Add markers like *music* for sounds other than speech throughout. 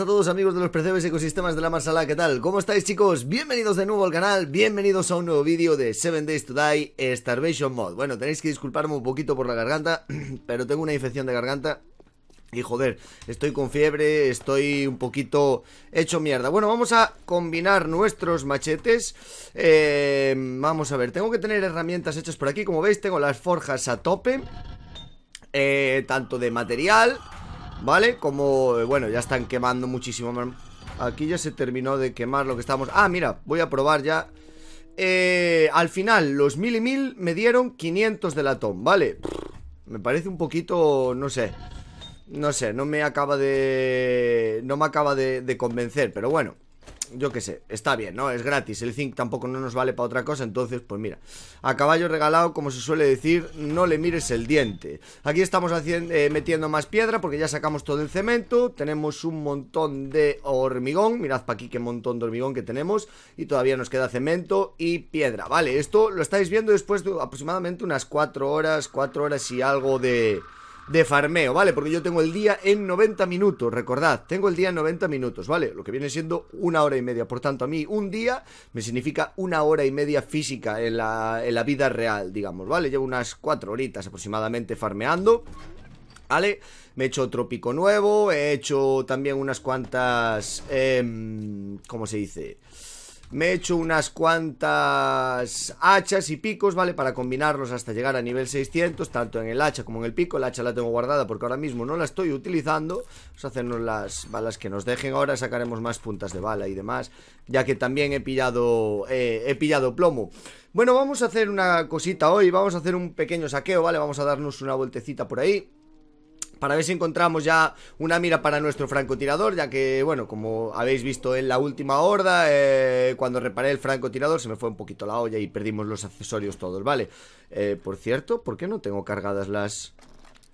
a todos amigos de los Percebes Ecosistemas de la Marsala, ¿qué tal? ¿Cómo estáis chicos? Bienvenidos de nuevo al canal, bienvenidos a un nuevo vídeo de 7 Days to Die Starvation Mod Bueno, tenéis que disculparme un poquito por la garganta, *clears throat* pero tengo una infección de garganta y joder, estoy con fiebre, estoy un poquito hecho mierda Bueno, vamos a combinar nuestros machetes eh, Vamos a ver, tengo que tener herramientas hechas por aquí Como veis tengo las forjas a tope eh, Tanto de material ¿Vale? Como, eh, bueno, ya están quemando muchísimo Aquí ya se terminó de quemar lo que estamos Ah, mira, voy a probar ya eh, Al final, los mil y mil me dieron 500 de latón, ¿vale? Me parece un poquito, no sé No sé, no me acaba de... No me acaba de convencer, pero bueno yo qué sé, está bien, ¿no? Es gratis, el zinc tampoco no nos vale para otra cosa, entonces, pues mira, a caballo regalado, como se suele decir, no le mires el diente. Aquí estamos eh, metiendo más piedra porque ya sacamos todo el cemento, tenemos un montón de hormigón, mirad para aquí qué montón de hormigón que tenemos, y todavía nos queda cemento y piedra, ¿vale? Esto lo estáis viendo después de aproximadamente unas 4 horas, 4 horas y algo de de farmeo, ¿vale? Porque yo tengo el día en 90 minutos, recordad, tengo el día en 90 minutos, ¿vale? Lo que viene siendo una hora y media. Por tanto, a mí un día me significa una hora y media física en la, en la vida real, digamos, ¿vale? Llevo unas cuatro horitas aproximadamente farmeando. ¿Vale? Me he hecho otro pico nuevo, he hecho también unas cuantas... Em, ¿Cómo se dice? Me he hecho unas cuantas hachas y picos, ¿vale? Para combinarlos hasta llegar a nivel 600, tanto en el hacha como en el pico. El hacha la tengo guardada porque ahora mismo no la estoy utilizando. Vamos a hacernos las balas que nos dejen. Ahora sacaremos más puntas de bala y demás, ya que también he pillado, eh, he pillado plomo. Bueno, vamos a hacer una cosita hoy. Vamos a hacer un pequeño saqueo, ¿vale? Vamos a darnos una vueltecita por ahí para ver si encontramos ya una mira para nuestro francotirador, ya que, bueno, como habéis visto en la última horda, eh, cuando reparé el francotirador se me fue un poquito la olla y perdimos los accesorios todos, ¿vale? Eh, por cierto, ¿por qué no tengo cargadas las...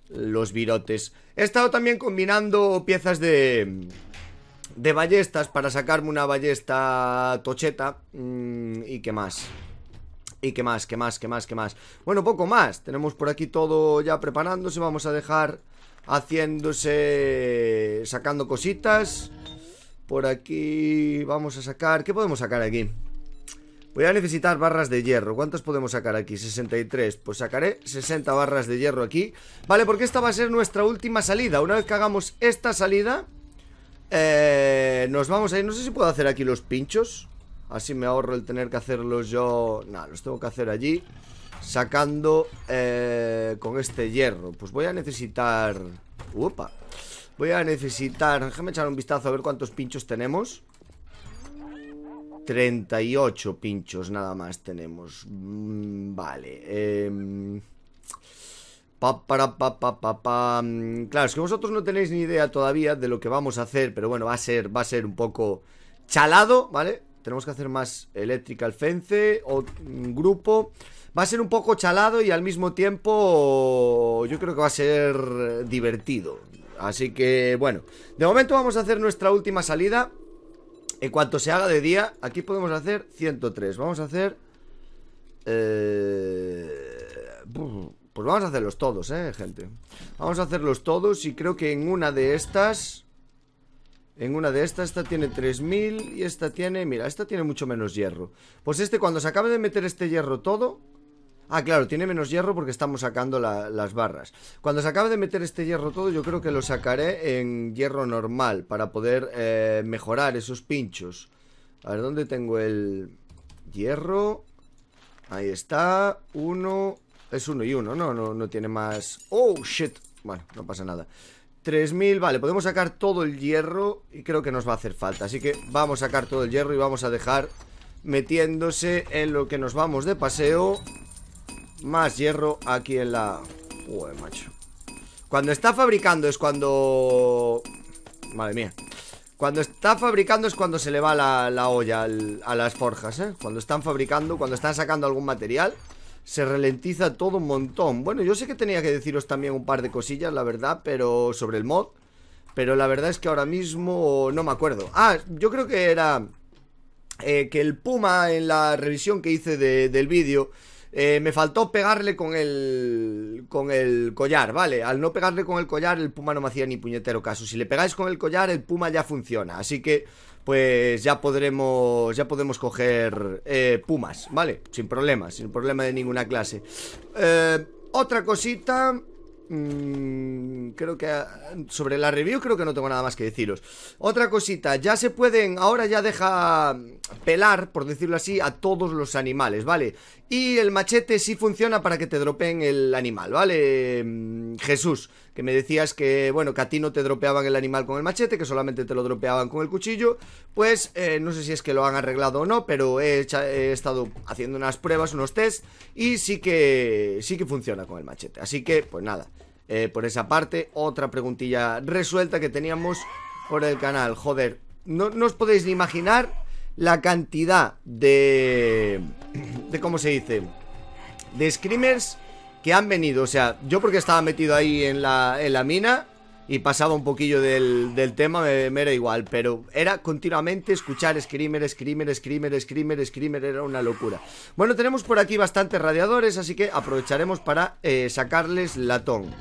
los virotes? He estado también combinando piezas de... de ballestas para sacarme una ballesta tocheta mm, y qué más... Y qué más, qué más, qué más, qué más. Bueno, poco más. Tenemos por aquí todo ya preparándose. Vamos a dejar haciéndose, sacando cositas. Por aquí vamos a sacar... ¿Qué podemos sacar aquí? Voy a necesitar barras de hierro. ¿Cuántas podemos sacar aquí? 63. Pues sacaré 60 barras de hierro aquí. Vale, porque esta va a ser nuestra última salida. Una vez que hagamos esta salida... Eh, nos vamos a ir. No sé si puedo hacer aquí los pinchos. Así me ahorro el tener que hacerlos yo... Nada, los tengo que hacer allí sacando eh, con este hierro. Pues voy a necesitar... Upa. Voy a necesitar... Déjame echar un vistazo a ver cuántos pinchos tenemos. 38 pinchos nada más tenemos. Mm, vale. Eh, pa, para, pa, mm, Claro, es que vosotros no tenéis ni idea todavía de lo que vamos a hacer, pero bueno, va a ser, va a ser un poco chalado, ¿vale? Tenemos que hacer más eléctrica Electrical Fence o un mm, grupo. Va a ser un poco chalado y al mismo tiempo yo creo que va a ser divertido. Así que, bueno, de momento vamos a hacer nuestra última salida. En cuanto se haga de día, aquí podemos hacer 103. Vamos a hacer... Eh, pues vamos a hacerlos todos, eh, gente Vamos a hacerlos todos y creo que en una de estas en una de estas, esta tiene 3000 y esta tiene... Mira, esta tiene mucho menos hierro. Pues este, cuando se acabe de meter este hierro todo... Ah, claro, tiene menos hierro porque estamos sacando las barras. Cuando se acabe de meter este hierro todo, yo creo que lo sacaré en hierro normal para poder eh, mejorar esos pinchos. A ver, ¿dónde tengo el hierro? Ahí está, uno... Es uno y uno, no, no, no tiene más... ¡Oh, shit! Bueno, no pasa nada. 3000, vale, podemos sacar todo el hierro y creo que nos va a hacer falta. Así que vamos a sacar todo el hierro y vamos a dejar metiéndose en lo que nos vamos de paseo. Más hierro aquí en la... Uy, macho. Cuando está fabricando es cuando... Madre mía. Cuando está fabricando es cuando se le va la, la olla a las forjas, ¿eh? Cuando están fabricando, cuando están sacando algún material se ralentiza todo un montón. Bueno, yo sé que tenía que deciros también un par de cosillas, la verdad, pero sobre el mod. Pero la verdad es que ahora mismo no me acuerdo. Ah, yo creo que era eh, que el Puma en la revisión que hice del vídeo... Eh, me faltó pegarle con el, con el collar, ¿vale? Al no pegarle con el collar, el puma no me hacía ni puñetero caso. Si le pegáis con el collar, el puma ya funciona. Así que pues ya podremos, ya podemos coger eh, pumas, ¿vale? Sin problema, sin problema de ninguna clase. Eh, otra cosita... Mm, creo que sobre la review creo que no tengo nada más que deciros. Otra cosita, ya se pueden, ahora ya deja pelar, por decirlo así, a todos los animales, ¿vale? Y el machete sí funciona para que te dropeen el animal, ¿vale? Mm, Jesús, que me decías que, bueno, que a ti no te dropeaban el animal con el machete, que solamente te lo dropeaban con el cuchillo. Pues eh, no sé si es que lo han arreglado o no, pero he, estado haciendo unas pruebas, unos tests, y sí que, sí que funciona con el machete. Así que, pues nada, eh, por esa parte, otra preguntilla resuelta que teníamos por el canal. Joder, no, no os podéis ni imaginar la cantidad de de cómo se dice, de screamers que han venido. O sea, yo porque estaba metido ahí en la, la mina y pasaba un poquillo del, tema, me, era igual, pero era continuamente escuchar screamer, screamer, screamer, screamer, screamer, era una locura. Bueno, tenemos por aquí bastantes radiadores, así que aprovecharemos para eh, sacarles latón.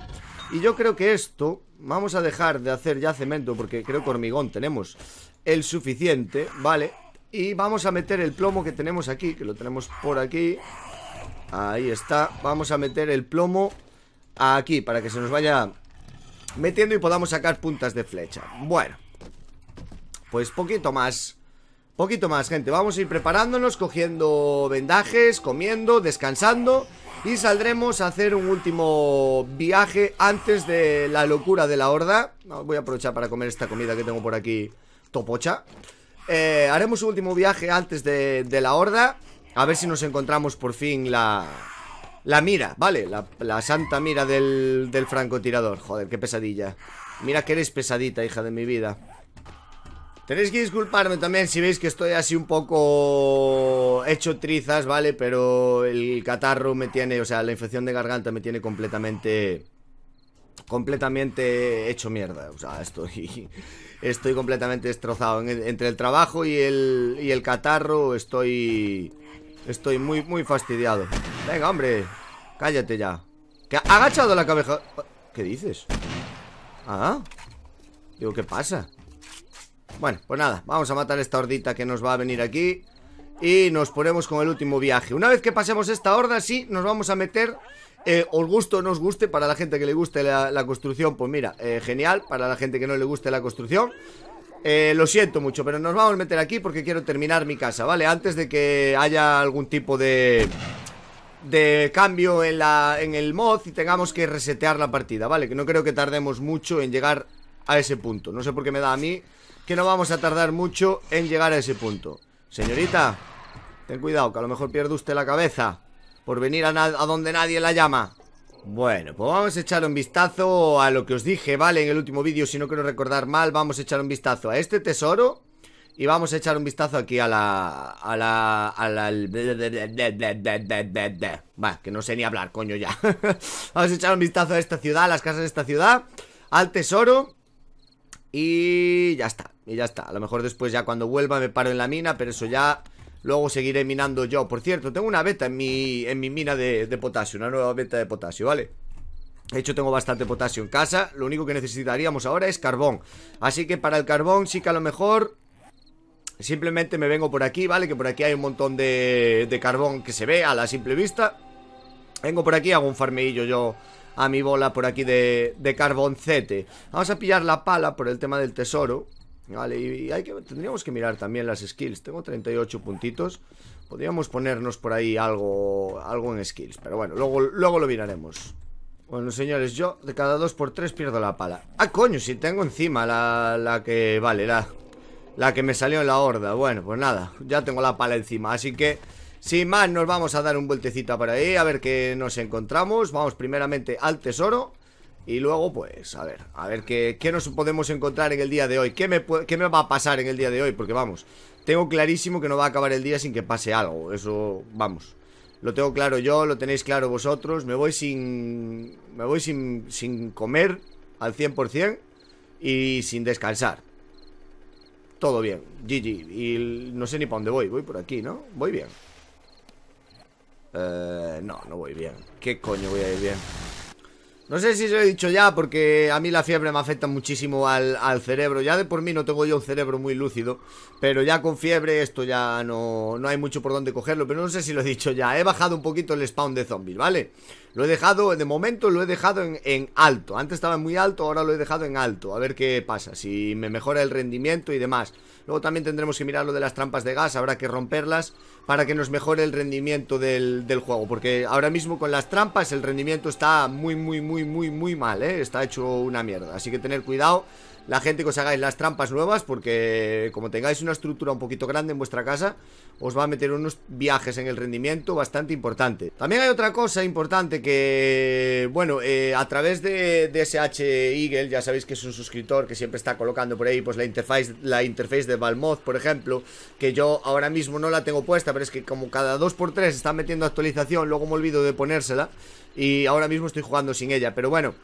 Y yo creo que esto, vamos a dejar de hacer ya cemento, porque creo que hormigón tenemos el suficiente, ¿vale? Y vamos a meter el plomo que tenemos aquí, que lo tenemos por aquí. Ahí está. Vamos a meter el plomo aquí para que se nos vaya metiendo y podamos sacar puntas de flecha. Bueno. Pues poquito más. Poquito más, gente. Vamos a ir preparándonos, cogiendo vendajes, comiendo, descansando. Y saldremos a hacer un último viaje antes de la locura de la horda. Voy a aprovechar para comer esta comida que tengo por aquí topocha. Eh, haremos un último viaje antes de, la horda. A ver si nos encontramos por fin la... La mira, ¿vale? La, santa mira del, del francotirador. Joder, qué pesadilla. Mira que eres pesadita, hija de mi vida. Tenéis que disculparme también si veis que estoy así un poco hecho trizas, ¿vale? Pero el catarro me tiene, o sea, la infección de garganta me tiene completamente... Completamente hecho mierda, o sea, estoy estoy completamente destrozado. entre el trabajo y el, el catarro estoy... Estoy muy, muy fastidiado. Venga, hombre. Cállate ya. Que ha agachado la cabeza... ¿Qué dices? Ah. Digo, ¿qué pasa? Bueno, pues nada. Vamos a matar esta hordita que nos va a venir aquí. Y nos ponemos con el último viaje. Una vez que pasemos esta horda, sí, nos vamos a meter eh, os guste o no os guste, para la gente que le guste la, construcción, pues mira, eh, genial. Para la gente que no le guste la construcción, eh, lo siento mucho, pero nos vamos a meter aquí porque quiero terminar mi casa, ¿vale? Antes de que haya algún tipo de de cambio en, la, en el mod y tengamos que resetear la partida, ¿vale? Que no creo que tardemos mucho en llegar a ese punto. No sé por qué me da a mí que no vamos a tardar mucho en llegar a ese punto. Señorita, ten cuidado, que a lo mejor pierde usted la cabeza. Por venir a, donde nadie la llama bueno, pues vamos a echar un vistazo a lo que os dije, ¿vale? En el último vídeo, si no quiero recordar mal, vamos a echar un vistazo a este tesoro y vamos a echar un vistazo aquí a la... a la... a la... Va, que no sé ni hablar, coño, ya *laughs* Vamos a echar un vistazo a esta ciudad, a las casas de esta ciudad Al tesoro Y... ya está, y ya está A lo mejor después ya cuando vuelva me paro en la mina, pero eso ya Luego seguiré minando yo Por cierto, tengo una beta en mi, en mi mina de, potasio Una nueva beta de potasio, ¿vale? De hecho tengo bastante potasio en casa Lo único que necesitaríamos ahora es carbón Así que para el carbón sí que a lo mejor Simplemente me vengo por aquí, ¿vale? Que por aquí hay un montón de, de carbón que se ve a la simple vista Vengo por aquí, hago un farmeillo yo a mi bola por aquí de, de carboncete Vamos a pillar la pala por el tema del tesoro Vale, y hay que, tendríamos que mirar también las skills. Tengo 38 puntitos. Podríamos ponernos por ahí algo, en skills. Pero bueno, luego, luego lo miraremos. Bueno, señores, yo de cada 2 por 3 pierdo la pala. Ah, coño, si tengo encima la, que... Vale, la, la que me salió en la horda. Bueno, pues nada, ya tengo la pala encima. Así que, sin más, nos vamos a dar un vueltecito por ahí. A ver qué nos encontramos. Vamos primeramente al tesoro. Y luego, pues, a ver, a ver qué, qué nos podemos encontrar en el día de hoy. ¿Qué me, va a pasar en el día de hoy? Porque vamos, tengo clarísimo que no va a acabar el día sin que pase algo. Eso, vamos. Lo tengo claro yo, lo tenéis claro vosotros. Me voy sin. Me voy sin, sin comer al 100% y sin descansar. Todo bien, GG. Y no sé ni para dónde voy. Voy por aquí, ¿no? Voy bien. Eh, no, no voy bien. ¿Qué coño voy a ir bien? No sé si se lo he dicho ya, porque a mí la fiebre me afecta muchísimo al, al, cerebro. Ya de por mí no tengo yo un cerebro muy lúcido, pero ya con fiebre esto ya no, no hay mucho por dónde cogerlo. Pero no sé si lo he dicho ya. He bajado un poquito el spawn de zombies, ¿vale? vale lo he dejado, de momento lo he dejado en, alto. Antes estaba muy alto, ahora lo he dejado en alto. A ver qué pasa, si me mejora el rendimiento y demás. Luego también tendremos que mirar lo de las trampas de gas, habrá que romperlas para que nos mejore el rendimiento del, del juego. Porque ahora mismo con las trampas el rendimiento está muy, muy, muy, muy, muy mal, ¿eh? Está hecho una mierda. Así que tener cuidado la gente que os hagáis las trampas nuevas, porque como tengáis una estructura un poquito grande en vuestra casa, os va a meter unos viajes en el rendimiento bastante importante. También hay otra cosa importante que, bueno, eh, a través de SH Eagle, ya sabéis que es un suscriptor que siempre está colocando por ahí pues la interface, la interface de Balmoth, por ejemplo, que yo ahora mismo no la tengo puesta, pero es que como cada 2x3 está metiendo actualización, luego me olvido de ponérsela y ahora mismo estoy jugando sin ella, pero bueno...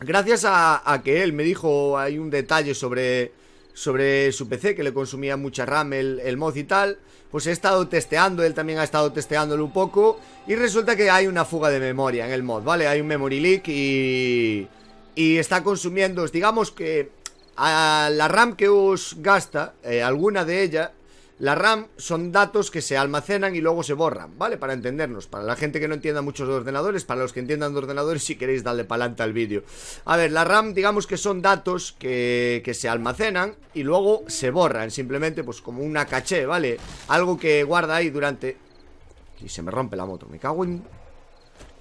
Gracias a, que él me dijo, hay un detalle sobre, sobre su PC que le consumía mucha RAM el, mod y tal, pues he estado testeando, él también ha estado testeándolo un poco y resulta que hay una fuga de memoria en el mod, ¿vale? Hay un memory leak y, y está consumiendo, digamos que a la RAM que os gasta, eh, alguna de ellas la RAM son datos que se almacenan y luego se borran, ¿vale? Para entendernos, para la gente que no entienda muchos de ordenadores, para los que entiendan de ordenadores, si queréis darle pa'lante al vídeo. A ver, la RAM, digamos que son datos que, que se almacenan y luego se borran, simplemente pues como una caché, ¿vale? Algo que guarda ahí durante... Y se me rompe la moto, me cago en...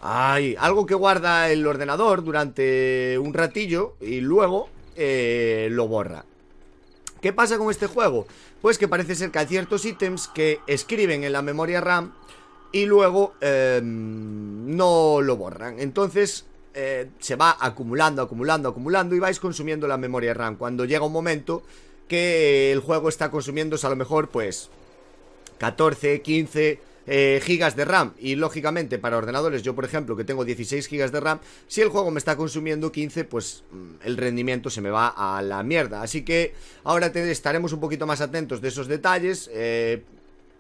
Ay, algo que guarda el ordenador durante un ratillo y luego eh, lo borra. ¿Qué pasa con este juego? Pues que parece ser que hay ciertos ítems que escriben en la memoria RAM y luego em, no lo borran. Entonces eh, se va acumulando, acumulando, acumulando y vais consumiendo la memoria RAM. Cuando llega un momento que el juego está consumiéndose a lo mejor pues 14, 15 eh, gigas de RAM y lógicamente para ordenadores yo por ejemplo que tengo 16 gigas de RAM si el juego me está consumiendo 15 pues mm, el rendimiento se me va a la mierda así que ahora estaremos un poquito más atentos de esos detalles eh,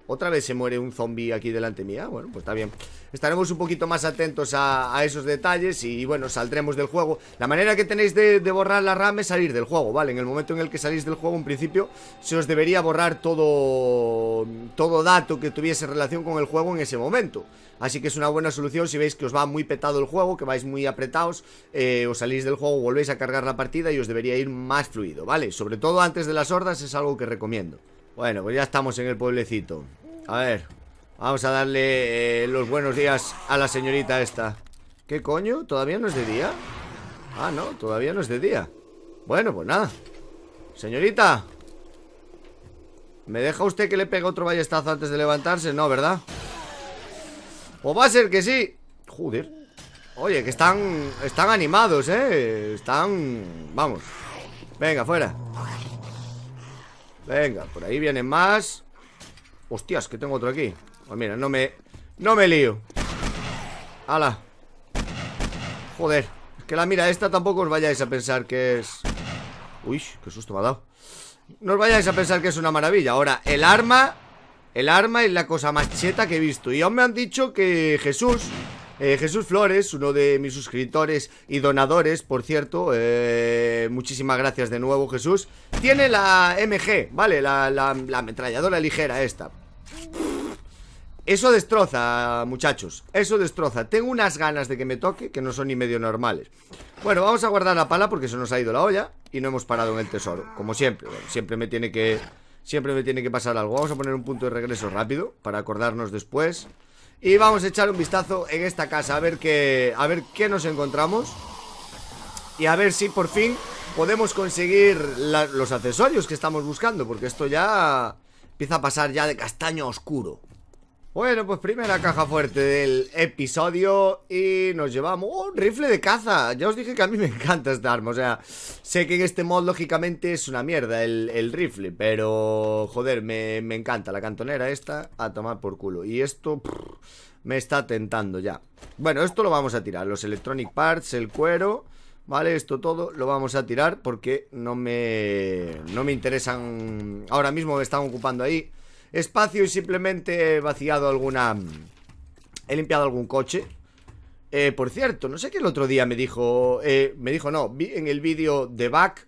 otra vez se muere un zombie aquí delante mía Bueno, pues está bien Estaremos un poquito más atentos a, esos detalles Y bueno, saldremos del juego La manera que tenéis de, borrar la RAM es salir del juego, ¿vale? En el momento en el que salís del juego, en principio Se os debería borrar todo, todo dato que tuviese relación con el juego en ese momento Así que es una buena solución si veis que os va muy petado el juego Que vais muy apretados eh, Os salís del juego, volvéis a cargar la partida Y os debería ir más fluido, ¿vale? Sobre todo antes de las hordas es algo que recomiendo bueno, pues ya estamos en el pueblecito A ver, vamos a darle eh, los buenos días a la señorita esta ¿Qué coño? ¿Todavía no es de día? Ah, no, todavía no es de día Bueno, pues nada Señorita ¿Me deja usted que le pegue otro ballestazo antes de levantarse? No, ¿verdad? O pues va a ser que sí Joder Oye, que están, están animados, ¿eh? Están... Vamos Venga, fuera Venga, por ahí vienen más Hostias, que tengo otro aquí Pues mira, no me... No me lío ¡Hala! Joder que la mira esta tampoco os vayáis a pensar que es... Uy, qué susto me ha dado No os vayáis a pensar que es una maravilla Ahora, el arma... El arma es la cosa más cheta que he visto Y aún me han dicho que Jesús... Eh, Jesús Flores, uno de mis suscriptores y donadores, por cierto, eh, muchísimas gracias de nuevo, Jesús. Tiene la MG, ¿vale? La, ametralladora ligera esta. Eso destroza, muchachos. Eso destroza. Tengo unas ganas de que me toque que no son ni medio normales. Bueno, vamos a guardar la pala porque se nos ha ido la olla y no hemos parado en el tesoro. Como siempre. siempre me tiene que. Siempre me tiene que pasar algo. Vamos a poner un punto de regreso rápido para acordarnos después. Y vamos a echar un vistazo en esta casa A ver qué, a ver qué nos encontramos Y a ver si por fin podemos conseguir los accesorios que estamos buscando Porque esto ya empieza a pasar ya de castaño a oscuro bueno, pues primera caja fuerte del episodio y nos llevamos un rifle de caza. Ya os dije que a mí me encanta este arma, o sea, sé que en este mod lógicamente es una mierda el, rifle, pero joder, me, encanta la cantonera esta a tomar por culo. Y esto me está tentando ya. Bueno, esto lo vamos a tirar, los electronic parts, el cuero, ¿vale? Esto todo lo vamos a tirar porque no me, no me interesan, ahora mismo me están ocupando ahí espacio y simplemente he vaciado alguna... He limpiado algún coche. Eh, por cierto, no sé qué el otro día me dijo... Eh, me dijo, no, vi en el vídeo de Back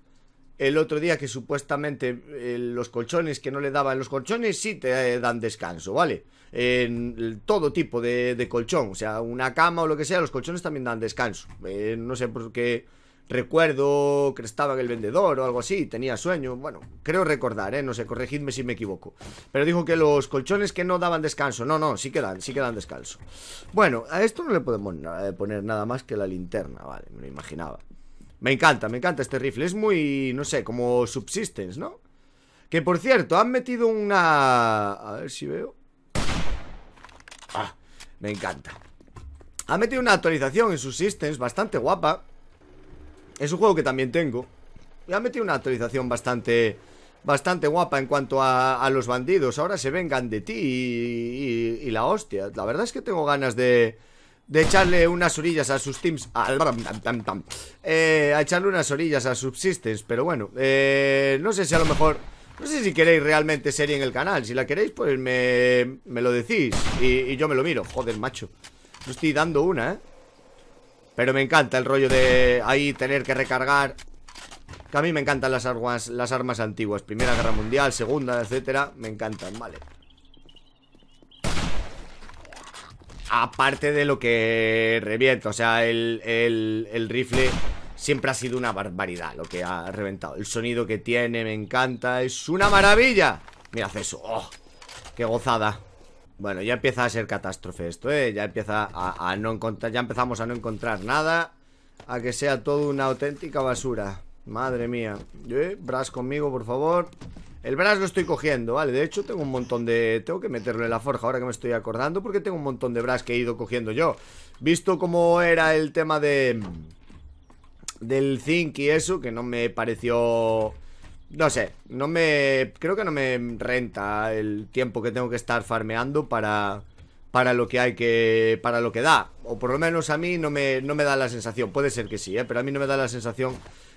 el otro día que supuestamente eh, los colchones que no le daban los colchones sí te dan descanso, ¿vale? En todo tipo de, colchón, o sea, una cama o lo que sea, los colchones también dan descanso. no sé por qué Recuerdo que estaba en el vendedor o algo así, tenía sueño. Bueno, creo recordar, ¿eh? no sé, corregidme si me equivoco. Pero dijo que los colchones que no daban descanso. No, no, sí quedan, sí quedan descanso. Bueno, a esto no le podemos eh, poner nada más que la linterna, vale, me lo imaginaba. Me encanta, me encanta este rifle. Es muy, no sé, como subsistence, ¿no? Que por cierto, han metido una... A ver si veo. Ah, me encanta. Ha metido una actualización en subsistence bastante guapa. Es un juego que también tengo. Y ha metido una actualización bastante bastante guapa en cuanto a, a los bandidos. Ahora se vengan de ti y, la hostia. La verdad es que tengo ganas de, de echarle unas orillas a sus teams. A, eh, a echarle unas orillas a Subsistence. Pero bueno, eh, no sé si a lo mejor... No sé si queréis realmente serie en el canal. Si la queréis, pues me, me lo decís. Y, y yo me lo miro. Joder, macho. No estoy dando una, ¿eh? Pero me encanta el rollo de ahí tener que recargar Que a mí me encantan las armas, las armas antiguas Primera Guerra Mundial, Segunda, etcétera Me encantan, vale Aparte de lo que reviento O sea, el, rifle siempre ha sido una barbaridad Lo que ha reventado El sonido que tiene me encanta Es una maravilla Mira, eso oh, Qué gozada bueno, ya empieza a ser catástrofe esto, ¿eh? Ya empieza a, no encontrar... Ya empezamos a no encontrar nada. A que sea todo una auténtica basura. Madre mía. ¿Eh? Bras conmigo, por favor. El bras lo estoy cogiendo, ¿vale? De hecho, tengo un montón de... Tengo que meterlo en la forja ahora que me estoy acordando Porque tengo un montón de bras que he ido cogiendo yo Visto cómo era el tema de... Del zinc y eso Que no me pareció no sé, no me. Creo que no me renta el tiempo que tengo que estar farmeando para. Para lo que hay que. Para lo que da. O por lo menos a mí no me, no me da la sensación. Puede ser que sí, ¿eh? Pero a mí no me da la sensación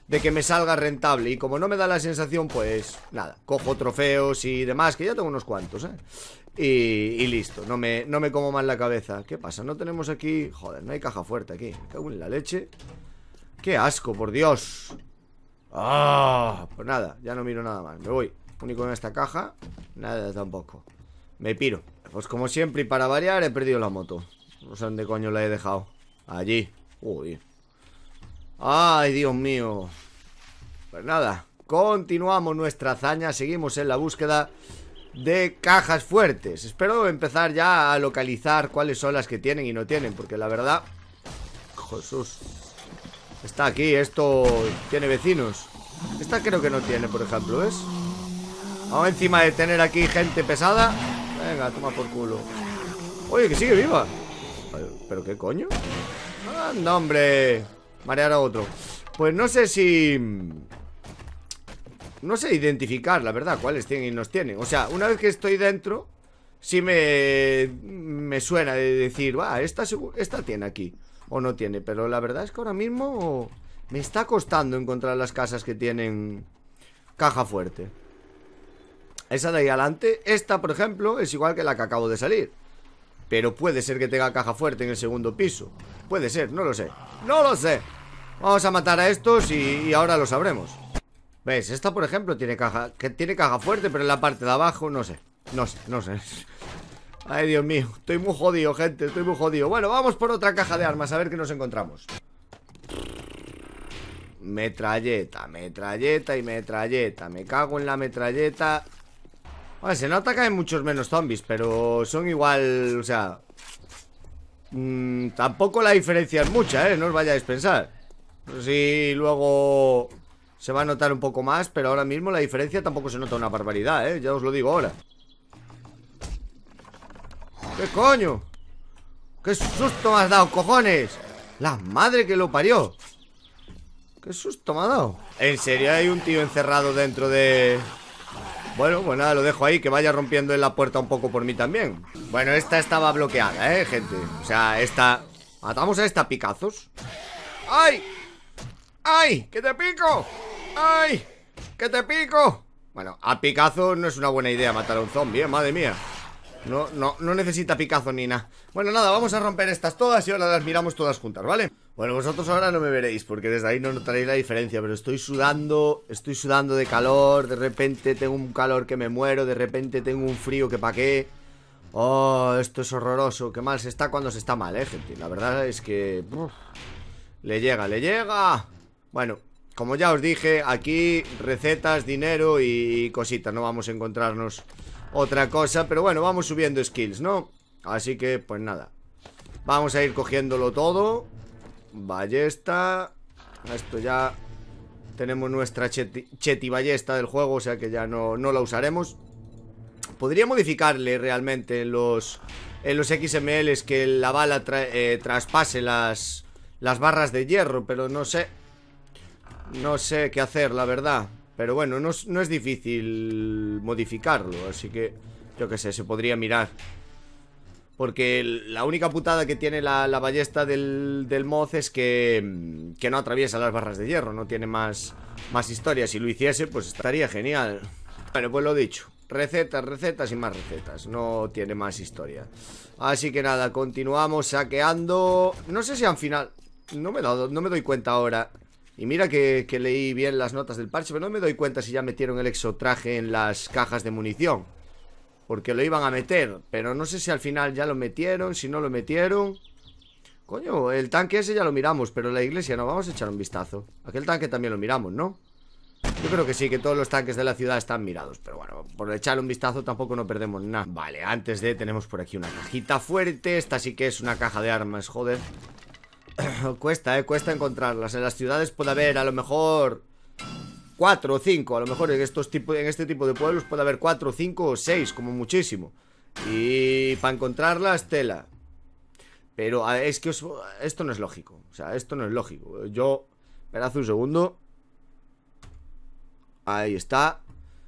de que me salga rentable. Y como no me da la sensación, pues nada, cojo trofeos y demás, que ya tengo unos cuantos, ¿eh? Y, listo, no me, no me como más la cabeza. ¿Qué pasa? No tenemos aquí... Joder, no hay caja fuerte aquí. Me cago en la leche. ¡Qué asco, por Dios! ¡Ah! Pues nada, ya no miro nada más. Me voy. Único en esta caja. Nada tampoco. Me piro. Pues como siempre y para variar he perdido la moto. No sé dónde coño la he dejado. Allí. Uy. ¡Ay, Dios mío! Pues nada, continuamos nuestra hazaña, seguimos en la búsqueda de cajas fuertes. Espero empezar ya a localizar cuáles son las que tienen y no tienen, porque la verdad... Jesús, Está aquí, esto tiene vecinos Esta creo que no tiene, por ejemplo, ¿ves? Vamos encima de tener aquí gente pesada Venga, toma por culo Oye, que sigue viva ¿Pero qué coño? Anda, hombre Marear a otro Pues no sé si... No sé identificar, la verdad, cuáles tienen y nos tienen O sea, una vez que estoy dentro Sí me... Me suena de decir Va, esta, esta tiene aquí o no tiene. Pero la verdad es que ahora mismo me está costando encontrar las casas que tienen caja fuerte. Esa de ahí adelante, esta por ejemplo, es igual que la que acabo de salir. Pero puede ser que tenga caja fuerte en el segundo piso. Puede ser, no lo sé. ¡No lo sé! Vamos a matar a estos y, ahora lo sabremos. ¿Ves? Esta, por ejemplo, tiene caja, que tiene caja fuerte, pero en la parte de abajo, no sé. No sé, no sé. Ay, Dios mío, estoy muy jodido, gente Estoy muy jodido Bueno, vamos por otra caja de armas A ver qué nos encontramos Metralleta, metralleta y metralleta Me cago en la metralleta Bueno, se nota que hay muchos menos zombies Pero son igual, o sea mm, Tampoco la diferencia es mucha, ¿eh? No os vayáis a pensar sí, luego se va a notar un poco más Pero ahora mismo la diferencia tampoco se nota una barbaridad, ¿eh? Ya os lo digo ahora ¿Qué coño? ¡Qué susto me has dado, cojones! ¡La madre que lo parió! ¡Qué susto me ha dado! ¿En serio hay un tío encerrado dentro de...? Bueno, pues nada, lo dejo ahí, que vaya rompiendo en la puerta un poco por mí también Bueno, esta estaba bloqueada, ¿eh, gente? O sea, esta... Matamos a esta picazos ¡Ay! ¡Ay! ¡Que te pico! ¡Ay! ¡Que te pico! Bueno, a picazos no es una buena idea matar a un zombie, ¿eh? madre mía no, no, no necesita picazo ni nada Bueno, nada, vamos a romper estas todas y ahora las miramos todas juntas, ¿vale? Bueno, vosotros ahora no me veréis porque desde ahí no notaréis la diferencia Pero estoy sudando, estoy sudando de calor De repente tengo un calor que me muero De repente tengo un frío que pa' qué Oh, esto es horroroso Qué mal se está cuando se está mal, eh, gente La verdad es que... le llega, le llega Bueno, como ya os dije, aquí recetas, dinero y cositas No vamos a encontrarnos otra cosa Pero bueno, vamos subiendo skills, ¿no? Así que, pues nada Vamos a ir cogiéndolo todo Ballesta Esto ya Tenemos nuestra cheti, ballesta del juego O sea que ya no, la usaremos Podría modificarle realmente los, en los XMLs que la bala eh, traspase las, las barras de hierro Pero no sé No sé qué hacer, la verdad pero bueno, no, es difícil modificarlo, así que yo qué sé, se podría mirar. Porque la única putada que tiene la, ballesta del, del Moz es que, que, no atraviesa las barras de hierro, no tiene más, más historia. Si lo hiciese, pues estaría genial. pero pues lo dicho. Recetas, recetas y más recetas. No tiene más historia. Así que nada, continuamos saqueando. No sé si al final... No me, no me doy cuenta ahora y mira que, leí bien las notas del parche, pero no me doy cuenta si ya metieron el exotraje en las cajas de munición. Porque lo iban a meter, pero no sé si al final ya lo metieron, si no lo metieron... Coño, el tanque ese ya lo miramos, pero la iglesia no, vamos a echar un vistazo. Aquel tanque también lo miramos, ¿no? Yo creo que sí, que todos los tanques de la ciudad están mirados, pero bueno, por echar un vistazo tampoco no perdemos nada. Vale, antes de, tenemos por aquí una cajita fuerte, esta sí que es una caja de armas, joder. *clears throat* cuesta, eh, cuesta encontrarlas. En las ciudades puede haber a lo mejor cuatro o cinco, a lo mejor en estos en este tipo de pueblos puede haber cuatro, cinco o seis, como muchísimo. Y para encontrarlas, tela. Pero es que esto no es lógico. O sea, esto no es lógico. Yo. Esperad un segundo. Ahí está.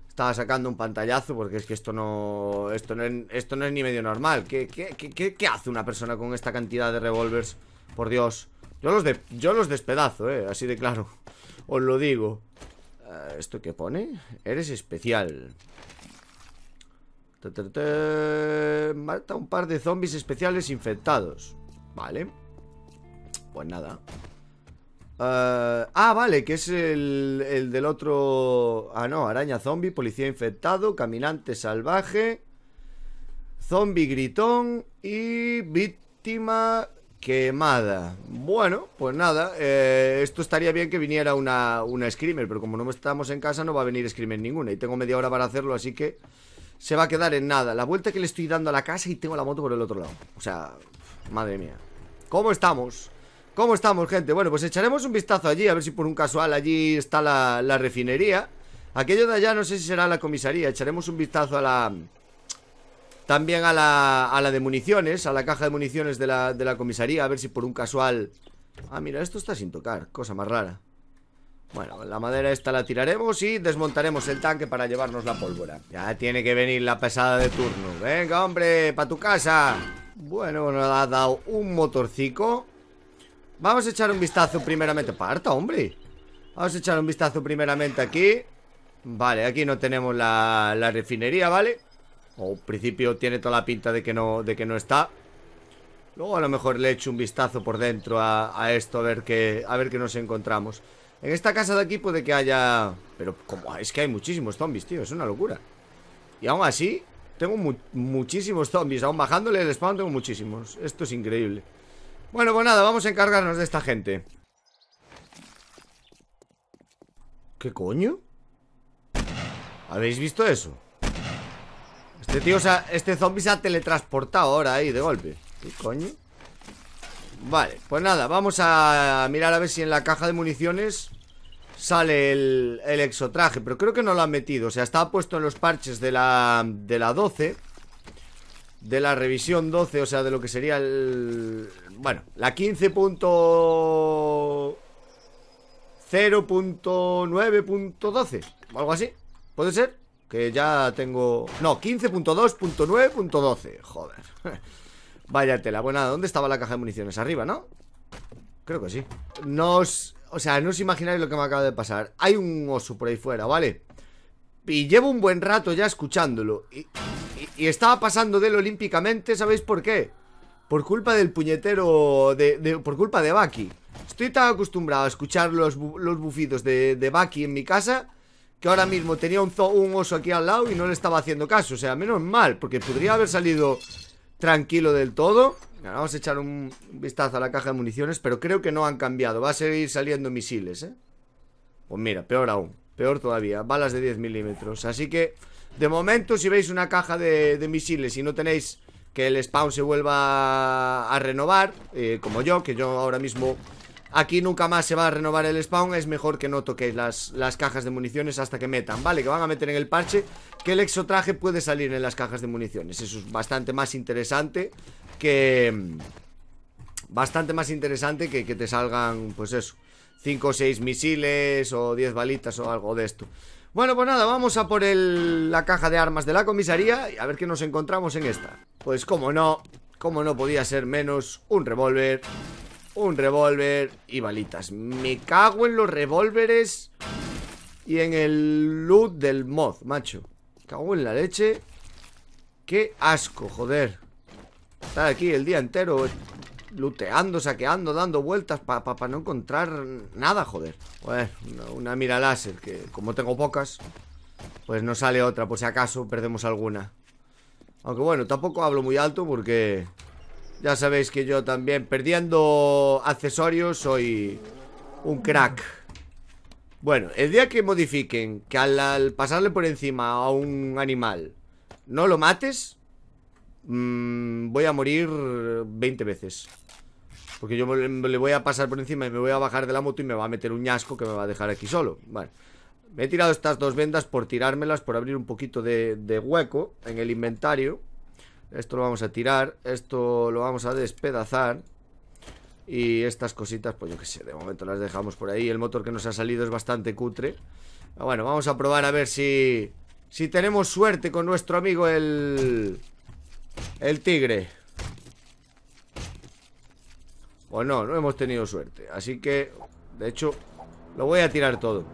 Estaba sacando un pantallazo porque es que esto no. Esto no es, esto no es ni medio normal. ¿Qué, qué hace una persona con esta cantidad de revólveres? Por Dios. Yo los, de, yo los despedazo, eh. Así de claro. Os lo digo. Eh, ¿Esto qué pone? Eres especial. Mata un par de zombies especiales infectados. Vale. Pues nada. Eh, ah, vale, que es el, el, del otro... Ah, no, araña zombie, policía infectado, caminante salvaje, zombie gritón y víctima Quemada. Bueno, pues nada, eh, esto estaría bien que viniera una, una screamer, pero como no estamos en casa no va a venir screamer ninguna y tengo media hora para hacerlo, así que se va a quedar en nada. La vuelta que le estoy dando a la casa y tengo la moto por el otro lado. O sea, madre mía. ¿Cómo estamos? ¿Cómo estamos, gente? Bueno, pues echaremos un vistazo allí, a ver si por un casual allí está la, la refinería. Aquello de allá no sé si será la comisaría, echaremos un vistazo a la... También a la, de municiones, a la caja de municiones de la, comisaría, a ver si por un casual... Ah, mira, esto está sin tocar, cosa más rara. Bueno, la madera esta la tiraremos y desmontaremos el tanque para llevarnos la pólvora. Ya tiene que venir la pesada de turno. Venga, hombre, para tu casa. Bueno, nos ha dado un motorcico. Vamos a echar un vistazo primeramente. Parta, hombre. Vamos a echar un vistazo primeramente aquí. Vale, aquí no tenemos la, refinería, ¿vale? vale o principio tiene toda la pinta de que no, de que no está. Luego a lo mejor le echo un vistazo por dentro a, esto a ver qué a ver qué nos encontramos. En esta casa de aquí puede que haya... Pero como es que hay muchísimos zombies, tío. Es una locura. Y aún así, tengo muchísimos zombies. Aún bajándole el spawn tengo muchísimos. Esto es increíble. Bueno, pues nada, vamos a encargarnos de esta gente. ¿Qué coño? ¿Habéis visto eso? Este tío, este zombie se ha teletransportado ahora ahí de golpe. ¿Qué coño? Vale, pues nada, vamos a mirar a ver si en la caja de municiones sale el, exotraje. Pero creo que no lo han metido. O sea, está puesto en los parches de la, de la 12. De la revisión 12, o sea, de lo que sería el... Bueno, la 15.0.9.12. O algo así. ¿Puede ser? Que ya tengo... No, 15.2.9.12 Joder *laughs* Vaya tela Bueno, ¿dónde estaba la caja de municiones? Arriba, ¿no? Creo que sí No os... O sea, no os imagináis lo que me acaba de pasar Hay un oso por ahí fuera, ¿vale? Y llevo un buen rato ya escuchándolo Y, estaba pasando de él olímpicamente ¿Sabéis por qué? Por culpa del puñetero... De, por culpa de Baki Estoy tan acostumbrado a escuchar los, los bufidos de, de Baki en mi casa que ahora mismo tenía un, oso aquí al lado y no le estaba haciendo caso. O sea, menos mal, porque podría haber salido tranquilo del todo. vamos a echar un vistazo a la caja de municiones, pero creo que no han cambiado. Va a seguir saliendo misiles, ¿eh? Pues mira, peor aún. Peor todavía. Balas de 10 milímetros. Así que, de momento, si veis una caja de, misiles y no tenéis que el spawn se vuelva a renovar, eh, como yo, que yo ahora mismo Aquí nunca más se va a renovar el spawn Es mejor que no toquéis las, las cajas de municiones hasta que metan Vale, que van a meter en el parche Que el exotraje puede salir en las cajas de municiones Eso es bastante más interesante Que... Mm, bastante más interesante que que te salgan, pues eso 5 o 6 misiles o 10 balitas o algo de esto bueno, pues nada, vamos a por la caja de armas de la comisaría y a ver qué nos encontramos en esta. Pues como no, como no podía ser menos, un revólver un revólver y balitas. Me cago en los revólveres y en el loot del mod, macho. Me cago en la leche. Qué asco, joder. Estar aquí el día entero looteando, saqueando, dando vueltas para no encontrar nada, joder. una, una mira láser que como tengo pocas, pues no sale otra, por si acaso perdemos alguna. Aunque bueno, tampoco hablo muy alto porque ya sabéis que yo también perdiendo accesorios soy un crack. Bueno, el día que modifiquen que al, pasarle por encima a un animal no lo mates, mm, voy a morir 20 veces. Porque yo le voy a pasar por encima y me voy a bajar de la moto y me va a meter un ñasco que me va a dejar aquí solo. Vale. me he tirado estas dos vendas por tirármelas, por abrir un poquito de hueco en el inventario. Esto lo vamos a tirar, esto lo vamos a despedazar Y estas cositas, pues yo qué sé, de momento las dejamos por ahí El motor que nos ha salido es bastante cutre Bueno, vamos a probar a ver si, si tenemos suerte con nuestro amigo el, el tigre O no, no hemos tenido suerte Así que, de hecho, lo voy a tirar todo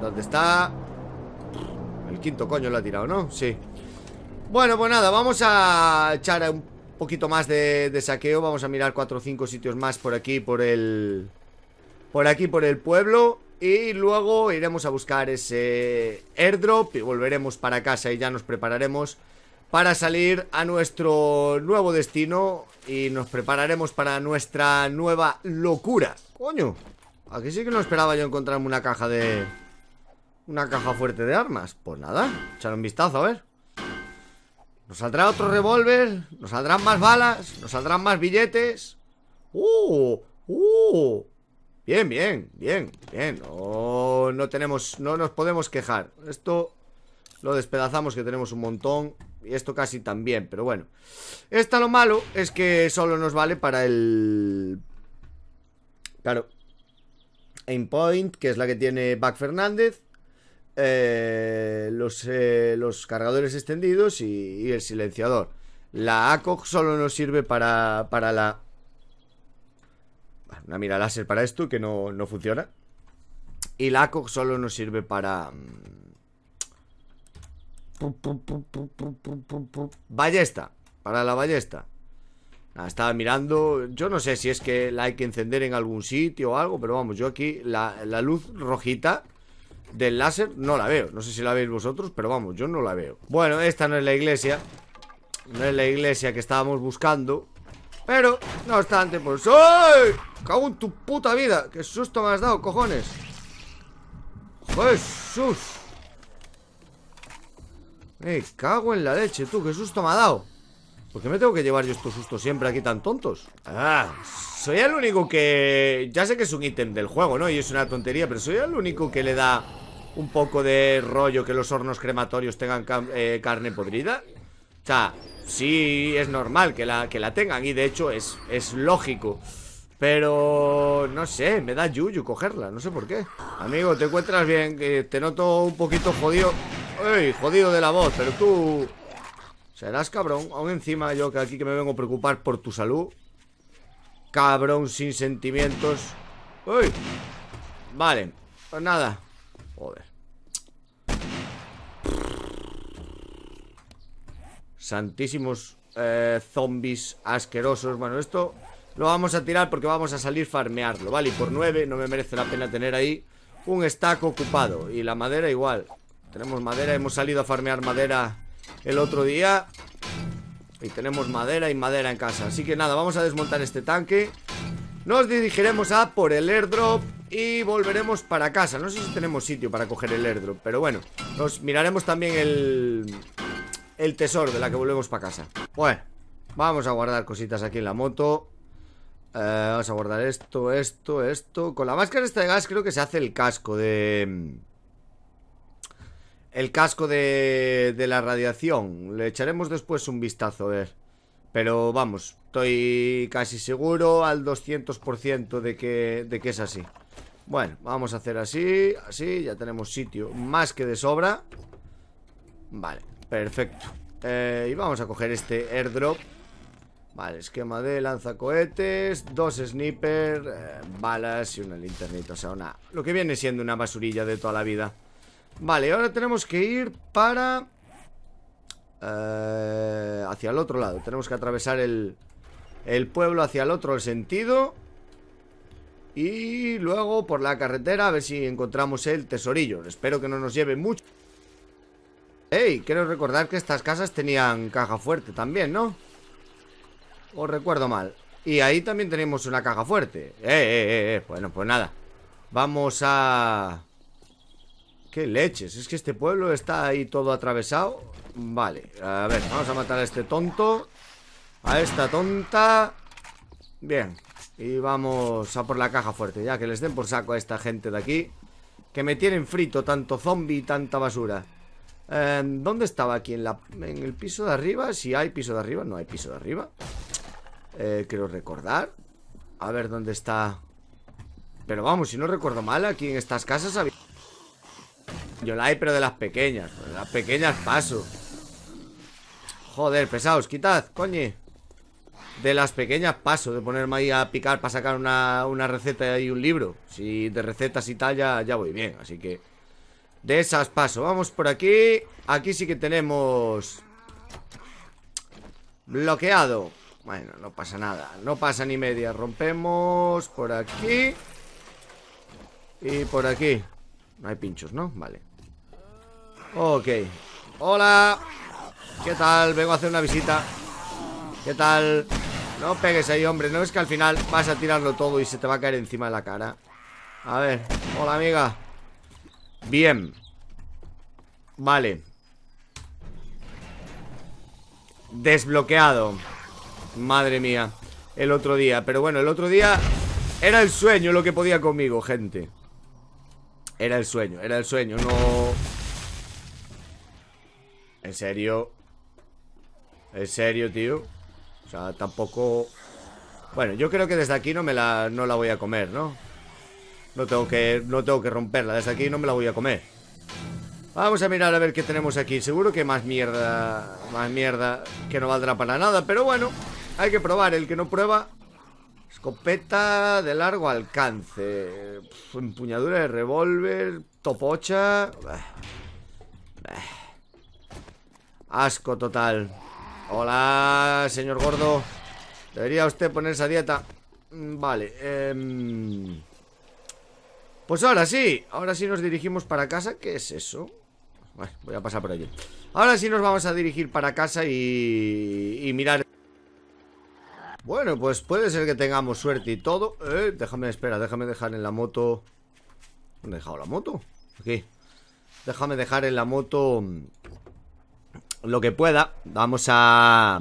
¿Dónde está? El quinto coño lo ha tirado, ¿no? Sí Bueno, pues nada, vamos a echar un poquito más de, saqueo Vamos a mirar cuatro o cinco sitios más por aquí, por el... Por aquí, por el pueblo y luego iremos a buscar ese airdrop y volveremos para casa y ya nos prepararemos para salir a nuestro nuevo destino y nos prepararemos para nuestra nueva locura. Coño, aquí sí que no esperaba yo encontrarme una caja de... Una caja fuerte de armas Pues nada, echar un vistazo, a ver Nos saldrá otro revólver Nos saldrán más balas Nos saldrán más billetes ¡Uh! ¡Uh! Bien, bien, bien, bien No, no tenemos, no nos podemos quejar Esto lo despedazamos que tenemos un montón Y esto casi también, pero bueno Esta lo malo es que solo nos vale para el... Claro Aimpoint, que es la que tiene Back Fernández eh, los, eh, los cargadores extendidos y, el silenciador. La ACOG solo nos sirve para, para la... Una mira láser para esto que no, no funciona. Y la ACOG solo nos sirve para... Mm, ballesta, para la ballesta. Ah, estaba mirando, yo no sé si es que la hay que encender en algún sitio o algo, pero vamos, yo aquí la, la luz rojita del láser no la veo. No sé si la veis vosotros, pero vamos, yo no la veo. Bueno, esta no es la iglesia. No es la iglesia que estábamos buscando. Pero, no obstante, pues... ¡Ay! ¡Cago en tu puta vida! ¡Qué susto me has dado, cojones! ¡Jesús! ¡Eh! cago en la leche, tú! ¡Qué susto me ha dado! ¿Por qué me tengo que llevar yo estos sustos siempre aquí tan tontos? Ah, soy el único que... Ya sé que es un ítem del juego, ¿no? Y es una tontería, pero soy el único que le da un poco de rollo que los hornos crematorios tengan eh, carne podrida? O sea, sí es normal que la, que la tengan y de hecho es, es lógico. Pero no sé, me da yuyu cogerla, no sé por qué. Amigo, te encuentras bien, te noto un poquito jodido. ¡Ey! Jodido de la voz, pero tú. Serás cabrón. Aún encima yo que aquí que me vengo a preocupar por tu salud. Cabrón sin sentimientos. ¡Uy! Vale, pues nada. Joder. Santísimos eh, zombies asquerosos. Bueno, esto lo vamos a tirar porque vamos a salir farmearlo, ¿vale? Y por nueve no me merece la pena tener ahí un stack ocupado. Y la madera igual. Tenemos madera, hemos salido a farmear madera el otro día. Y tenemos madera y madera en casa. Así que nada, vamos a desmontar este tanque. Nos dirigiremos a por el airdrop y volveremos para casa No sé si tenemos sitio para coger el airdrop Pero bueno, nos miraremos también el... El tesoro de la que volvemos para casa Bueno, vamos a guardar cositas aquí en la moto eh, Vamos a guardar esto, esto, esto Con la máscara esta de gas creo que se hace el casco de... El casco de, de la radiación Le echaremos después un vistazo, a ver pero vamos, estoy casi seguro al 200% de que, de que es así. Bueno, vamos a hacer así, así, ya tenemos sitio más que de sobra Vale, perfecto eh, Y vamos a coger este airdrop Vale, esquema de lanzacohetes, dos sniper, eh, balas y una linternita O sea, lo que viene siendo una basurilla de toda la vida Vale, ahora tenemos que ir para... Eh, hacia el otro lado Tenemos que atravesar el, el pueblo hacia el otro sentido y luego por la carretera a ver si encontramos el tesorillo. Espero que no nos lleve mucho. Ey, quiero recordar que estas casas tenían caja fuerte también, ¿no? O recuerdo mal. Y ahí también tenemos una caja fuerte. Eh, eh, eh, eh, Bueno, pues nada. Vamos a... ¡Qué leches! Es que este pueblo está ahí todo atravesado. Vale, a ver, vamos a matar a este tonto. A esta tonta. Bien, y vamos a por la caja fuerte Ya que les den por saco a esta gente de aquí Que me tienen frito Tanto zombie y tanta basura em, ¿Dónde estaba aquí? ¿En, ¿En el piso de arriba? Si hay piso de arriba No hay piso de arriba eh, Creo recordar A ver dónde está Pero vamos, si no recuerdo mal Aquí en estas casas había Yo la hay, pero de las pequeñas pues De las pequeñas paso Joder, pesados, quitad, coño de las pequeñas paso, de ponerme ahí a picar para sacar una, receta y un libro. Si de recetas y tal ya, ya voy bien, así que de esas paso. Vamos por aquí. Aquí sí que tenemos bloqueado. Bueno, no pasa nada, no pasa ni media. Rompemos por aquí y por aquí. No hay pinchos, ¿no? Vale. Ok. Hola. ¿Qué tal? Vengo a hacer una visita. ¿Qué tal? No pegues ahí, hombre No es que al final vas a tirarlo todo Y se te va a caer encima de la cara A ver, hola amiga Bien Vale Desbloqueado Madre mía El otro día, pero bueno, el otro día Era el sueño lo que podía conmigo, gente Era el sueño, era el sueño No... En serio En serio, tío tampoco... Bueno, yo creo que desde aquí no me la, no la voy a comer, ¿no? No tengo, que, no tengo que romperla, desde aquí no me la voy a comer Vamos a mirar a ver qué tenemos aquí Seguro que más mierda, más mierda que no valdrá para nada Pero bueno, hay que probar, el que no prueba Escopeta de largo alcance Empuñadura de revólver Topocha Asco total Hola, señor gordo. Debería usted ponerse a dieta. Mm, vale. Em, pues ahora sí. Ahora sí nos dirigimos para casa. ¿Qué es eso? voy a pasar por allí. Ahora sí nos vamos a dirigir para casa y, mirar. Bueno, pues puede ser que tengamos suerte y todo. Eh, déjame, espera, déjame dejar en la moto. ¿Dónde he dejado la moto? Aquí. Déjame dejar en la moto lo que pueda Vamos a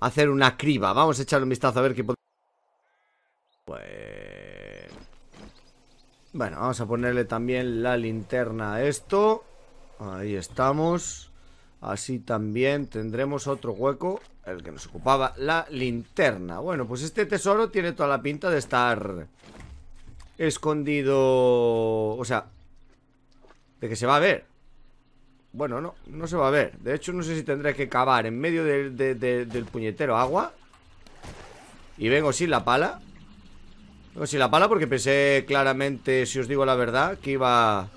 hacer una criba Vamos a echar un vistazo a ver qué podemos Pues... Bueno, vamos a ponerle también la linterna a esto Ahí estamos Así también tendremos otro hueco El que nos ocupaba la linterna Bueno, pues este tesoro tiene toda la pinta de estar Escondido... O sea... De que se va a ver bueno, no, no se va a ver De hecho, no sé si tendré que cavar en medio del puñetero agua Y vengo sin la pala Vengo sin la pala porque pensé claramente, si os digo la verdad Que iba...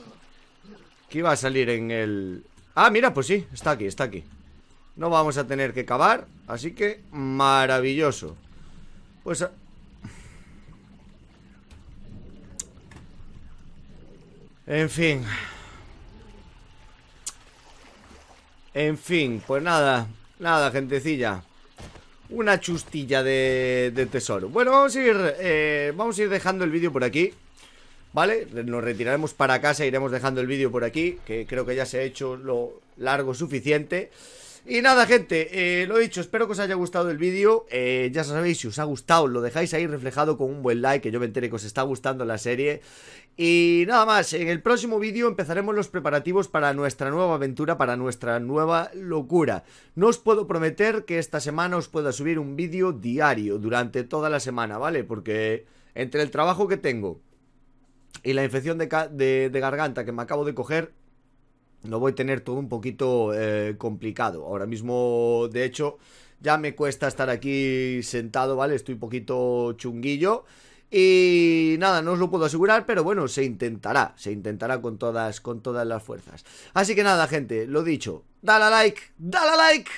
Que iba a salir en el... Ah, mira, pues sí, está aquí, está aquí No vamos a tener que cavar Así que, maravilloso Pues... En fin... En fin, pues nada, nada, gentecilla. Una chustilla de, tesoro. Bueno, vamos a ir, eh, vamos a ir dejando el vídeo por aquí. ¿Vale? Nos retiraremos para casa, iremos dejando el vídeo por aquí, que creo que ya se ha hecho lo largo suficiente. Y nada, gente, eh, lo dicho, espero que os haya gustado el vídeo. Eh, ya sabéis, si os ha gustado, lo dejáis ahí reflejado con un buen like, que yo me entere que os está gustando la serie. Y nada más, en el próximo vídeo empezaremos los preparativos para nuestra nueva aventura, para nuestra nueva locura. No os puedo prometer que esta semana os pueda subir un vídeo diario durante toda la semana, ¿vale? Porque entre el trabajo que tengo y la infección de garganta que me acabo de coger, lo voy a tener todo un poquito eh, complicado. Ahora mismo, de hecho, ya me cuesta estar aquí sentado, ¿vale? Estoy un poquito chunguillo. Y nada, no os lo puedo asegurar, pero bueno, se intentará, se intentará con todas, con todas las fuerzas. Así que nada, gente, lo dicho, dale a like, dale a like,